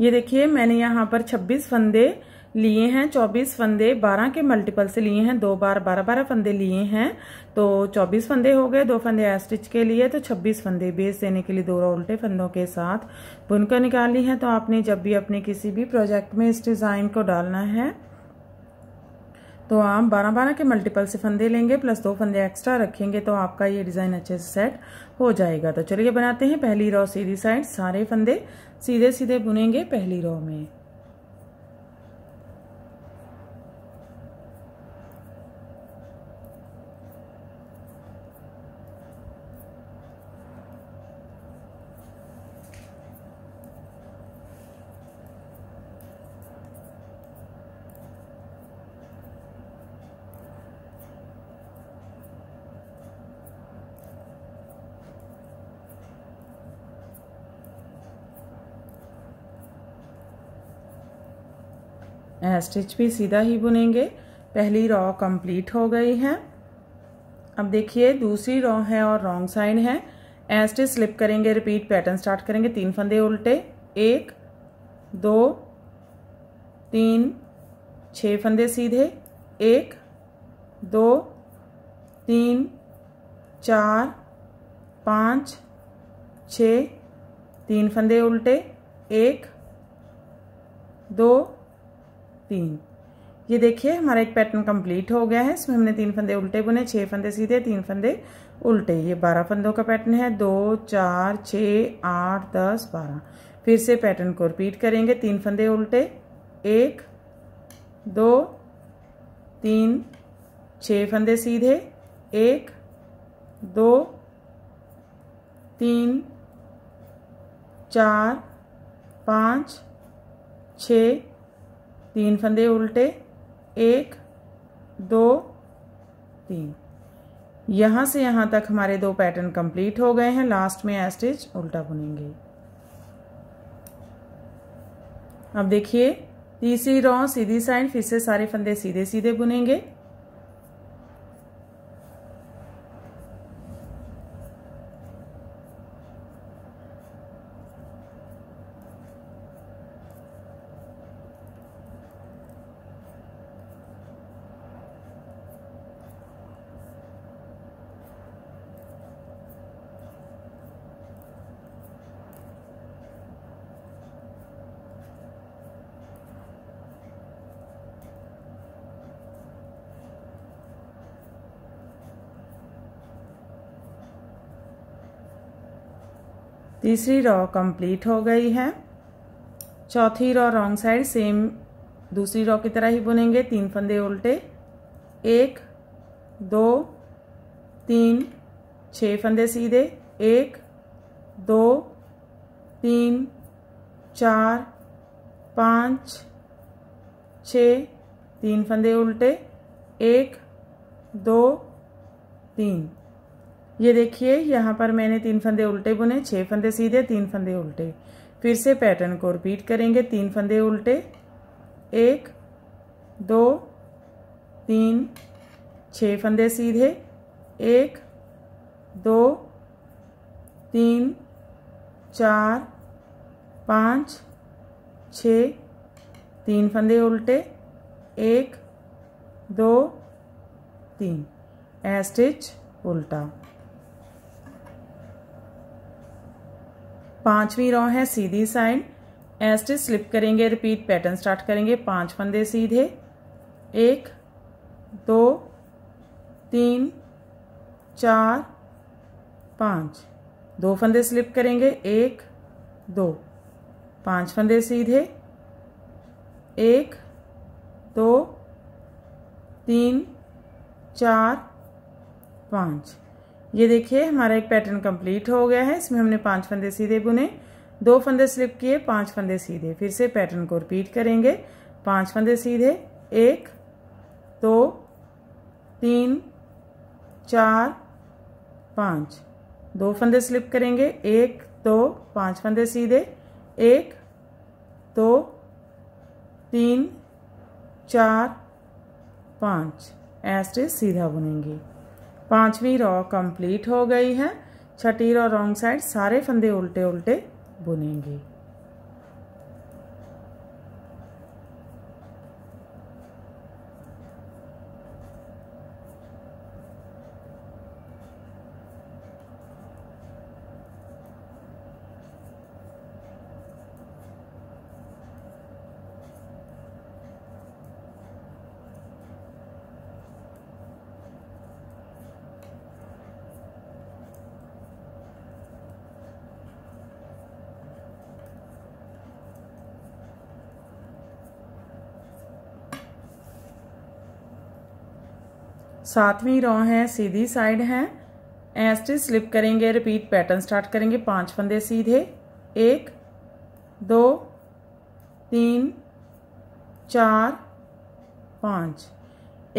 ये देखिए मैंने यहाँ पर 26 फंदे लिए हैं 24 फंदे 12 के मल्टीपल से लिए हैं दो बार 12 बारह फंदे लिए हैं तो 24 फंदे हो गए दो फंदे एस्टिच के लिए तो 26 फंदे बेस देने के लिए दो उल्टे फंदों के साथ बुनकर निकाली है तो आपने जब भी अपने किसी भी प्रोजेक्ट में इस डिज़ाइन को डालना है तो आप बारह बारह के मल्टीपल से फंदे लेंगे प्लस दो फंदे एक्स्ट्रा रखेंगे तो आपका ये डिज़ाइन अच्छे से सेट हो जाएगा तो चलिए बनाते हैं पहली रो सीधी साइड सारे फंदे सीधे सीधे बुनेंगे पहली रो में स्टिच भी सीधा ही बुनेंगे पहली रॉ कंप्लीट हो गई है अब देखिए दूसरी रॉ है और रॉन्ग साइड है एस्टिच स्टिच स्लिप करेंगे रिपीट पैटर्न स्टार्ट करेंगे तीन फंदे उल्टे एक दो तीन छः फंदे सीधे एक दो तीन चार पाँच छ तीन फंदे उल्टे एक दो तीन ये देखिए हमारा एक पैटर्न कंप्लीट हो गया है इसमें हमने तीन फंदे उल्टे बुने छः फंदे सीधे तीन फंदे उल्टे ये बारह फंदों का पैटर्न है दो चार छः आठ दस बारह फिर से पैटर्न को रिपीट करेंगे तीन फंदे उल्टे एक दो तीन छ फंदे सीधे एक दो तीन चार पाँच छ तीन फंदे उल्टे एक दो तीन यहाँ से यहाँ तक हमारे दो पैटर्न कंप्लीट हो गए हैं लास्ट में एस्टिच उल्टा बुनेंगे अब देखिए तीसरी रॉ सीधी साइड फिर से सारे फंदे सीधे सीधे बुनेंगे तीसरी रॉ कंप्लीट हो गई है चौथी रॉ रॉन्ग साइड सेम दूसरी रॉ की तरह ही बुनेंगे तीन फंदे उल्टे एक दो तीन छः फंदे सीधे एक दो तीन चार पाँच छ तीन फंदे उल्टे एक दो तीन ये देखिए यहाँ पर मैंने तीन फंदे उल्टे बुने छः फंदे सीधे तीन फंदे उल्टे फिर से पैटर्न को रिपीट करेंगे तीन फंदे उल्टे एक दो तीन छः फंदे सीधे एक दो तीन चार पाँच छ तीन फंदे उल्टे एक दो तीन एस्टिच उल्टा पांचवी रॉ है सीधी साइड एस्ट स्लिप करेंगे रिपीट पैटर्न स्टार्ट करेंगे पांच फंदे सीधे एक दो तीन चार पाँच दो फंदे स्लिप करेंगे एक दो पांच फंदे सीधे एक दो तीन चार पाँच ये देखिए हमारा एक पैटर्न कंप्लीट हो गया है इसमें हमने पांच फंदे सीधे बुने दो फंदे स्लिप किए पांच फंदे सीधे फिर से पैटर्न को रिपीट करेंगे पांच फंदे सीधे एक दो तीन चार पाँच दो फंदे स्लिप करेंगे एक दो पांच फंदे सीधे एक दो तीन चार पाँच ऐसे सीधा बुनेंगे पांचवी रॉ कंप्लीट हो गई है छठी रॉ रॉन्ग साइड सारे फंदे उल्टे उल्टे बुनेंगे सातवीं रॉ है सीधी साइड है एस्ट स्लिप करेंगे रिपीट पैटर्न स्टार्ट करेंगे पांच फंदे सीधे एक दो तीन चार पाँच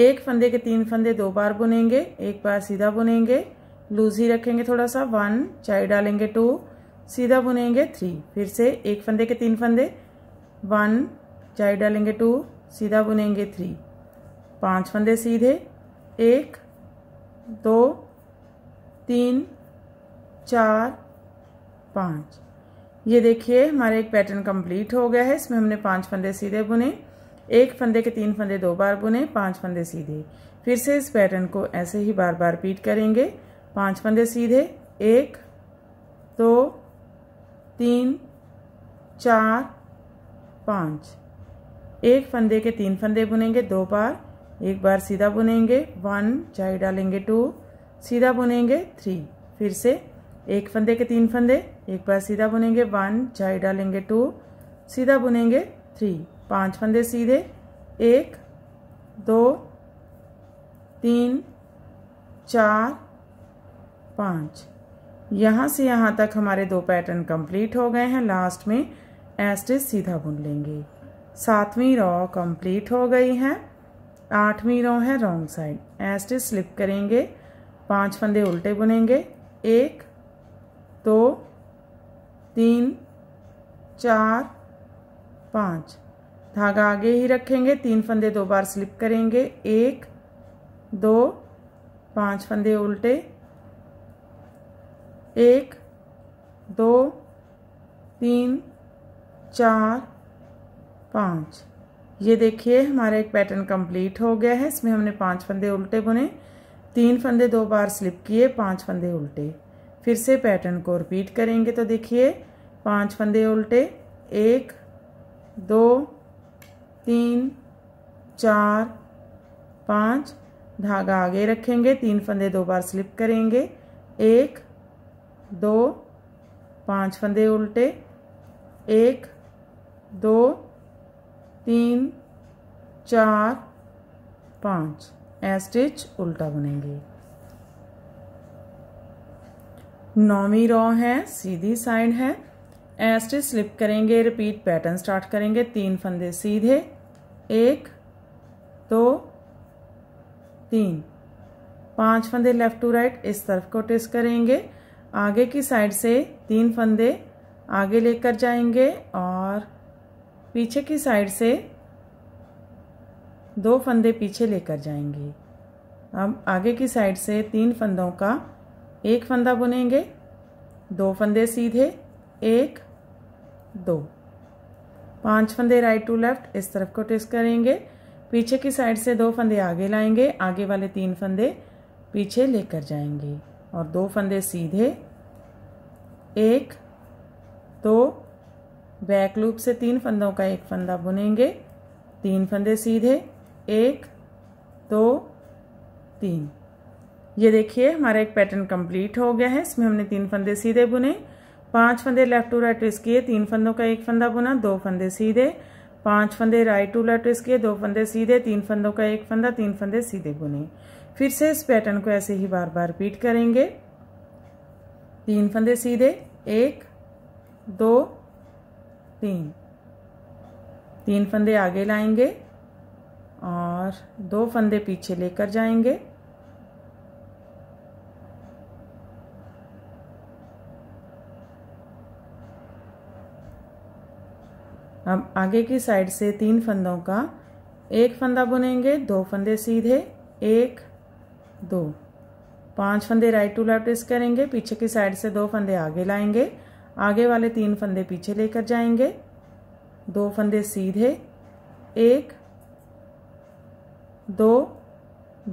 एक फंदे के तीन फंदे दो बार बुनेंगे एक बार सीधा बुनेंगे लूज ही रखेंगे थोड़ा सा वन चाय डालेंगे टू सीधा बुनेंगे थ्री फिर से एक फंदे के तीन फंदे वन चाय डालेंगे टू सीधा बुनेंगे थ्री पांच फंदे सीधे एक दो तीन चार पाँच ये देखिए हमारे एक पैटर्न कंप्लीट हो गया है इसमें हमने पांच फंदे सीधे बुने एक फंदे के तीन फंदे दो बार बुने पांच फंदे सीधे फिर से इस पैटर्न को ऐसे ही बार बार रिपीट करेंगे पांच फंदे सीधे एक दो तीन चार पाँच एक फंदे के तीन फंदे बुनेंगे दो बार एक बार सीधा बुनेंगे वन चाहे डालेंगे टू सीधा बुनेंगे थ्री फिर से एक फंदे के तीन फंदे एक बार सीधा बुनेंगे वन चाई डालेंगे टू सीधा बुनेंगे थ्री पांच फंदे सीधे एक दो तीन चार पाँच यहाँ से यहाँ तक हमारे दो पैटर्न कंप्लीट हो गए हैं लास्ट में एस्टिस सीधा बुन लेंगे सातवीं रॉ कंप्लीट हो गई है आठवीं रो है रॉन्ग साइड एस्टिस स्लिप करेंगे पांच फंदे उल्टे बुनेंगे एक दो तीन चार पाँच धागा आगे ही रखेंगे तीन फंदे दो बार स्लिप करेंगे एक दो पांच फंदे उल्टे एक दो तीन चार पाँच ये देखिए हमारा एक पैटर्न कंप्लीट हो गया है इसमें हमने पांच फंदे उल्टे बुने तीन फंदे दो बार स्लिप किए पांच फंदे उल्टे फिर से पैटर्न को रिपीट करेंगे तो देखिए पांच फंदे उल्टे एक दो तीन चार पाँच धागा आगे रखेंगे तीन फंदे दो बार स्लिप करेंगे एक दो पांच फंदे उल्टे एक दो तीन चार पाँच एस्टिच उल्टा बनेंगे नौवीं रॉ है सीधी साइड है एस्टिच स्लिप करेंगे रिपीट पैटर्न स्टार्ट करेंगे तीन फंदे सीधे एक दो तीन पांच फंदे लेफ्ट टू राइट इस तरफ को टेस्ट करेंगे आगे की साइड से तीन फंदे आगे लेकर जाएंगे और पीछे की साइड से दो फंदे पीछे लेकर जाएंगे अब आगे की साइड से तीन फंदों का एक फंदा बुनेंगे दो फंदे सीधे एक दो पांच फंदे राइट टू लेफ्ट इस तरफ को ट्विस्ट करेंगे पीछे की साइड से दो फंदे आगे लाएंगे आगे वाले तीन फंदे पीछे लेकर जाएंगे और दो फंदे सीधे एक दो बैक लूप से तीन फंदों का एक फंदा बुनेंगे तीन फंदे सीधे एक दो तीन ये देखिए हमारा एक पैटर्न कंप्लीट हो गया है इसमें हमने तीन फंदे सीधे बुने पांच फंदे लेफ्ट टू राइट ट्विस्ट किए तीन फंदों का एक फंदा बुना दो फंदे सीधे पांच फंदे राइट टू लेफ्ट ट्विस्ट किए दो फंदे सीधे तीन फंदों का एक फंदा तीन फंदे सीधे बुने फिर से इस पैटर्न को ऐसे ही बार बार रिपीट करेंगे तीन फंदे सीधे एक दो तीन तीन फंदे आगे लाएंगे और दो फंदे पीछे लेकर जाएंगे अब आगे की साइड से तीन फंदों का एक फंदा बुनेंगे दो फंदे सीधे एक दो पांच फंदे राइट टू लेफ्ट इस करेंगे पीछे की साइड से दो फंदे आगे लाएंगे आगे वाले तीन फंदे पीछे लेकर जाएंगे दो फंदे सीधे एक दो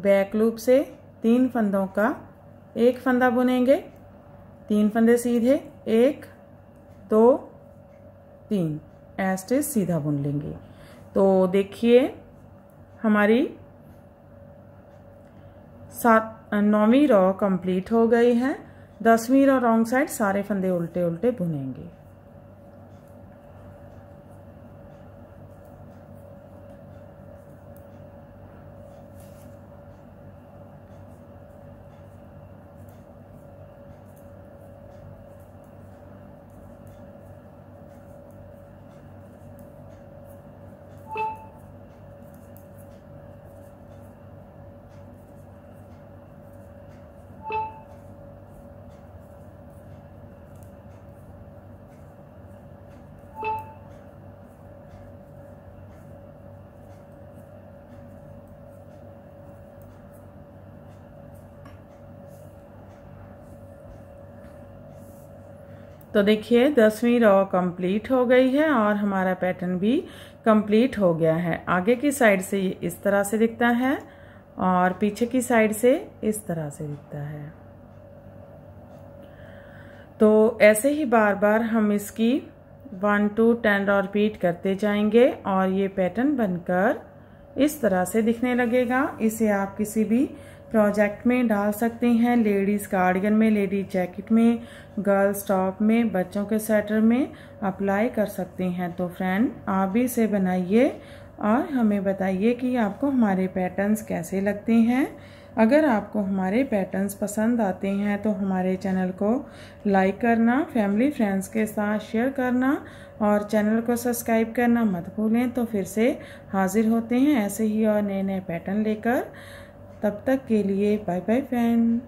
बैक लूप से तीन फंदों का एक फंदा बुनेंगे तीन फंदे सीधे एक दो तीन ऐसे सीधा बुन लेंगे तो देखिए हमारी सात नौवीं रॉ कंप्लीट हो गई है दसवीं और रॉन्ग साइड सारे फंदे उल्टे उल्टे बुनेंगे तो देखिए दसवीं रॉ कंप्लीट हो गई है और हमारा पैटर्न भी कंप्लीट हो गया है आगे की साइड से ये इस तरह से दिखता है और पीछे की साइड से इस तरह से दिखता है तो ऐसे ही बार बार हम इसकी one two ten row repeat करते जाएंगे और ये पैटर्न बनकर इस तरह से दिखने लगेगा इसे आप किसी भी प्रोजेक्ट में डाल सकते हैं लेडीज़ कार्डिगन में लेडीज़ जैकेट में गर्ल्स टॉप में बच्चों के स्वेटर में अप्लाई कर सकते हैं तो फ्रेंड आप भी इसे बनाइए और हमें बताइए कि आपको हमारे पैटर्न्स कैसे लगते हैं अगर आपको हमारे पैटर्न्स पसंद आते हैं तो हमारे चैनल को लाइक करना फैमिली फ्रेंड्स के साथ शेयर करना और चैनल को सब्सक्राइब करना मत भूलें तो फिर से हाज़िर होते हैं ऐसे ही और नए नए पैटर्न लेकर तब तक के लिए बाय बाय फ्रेंड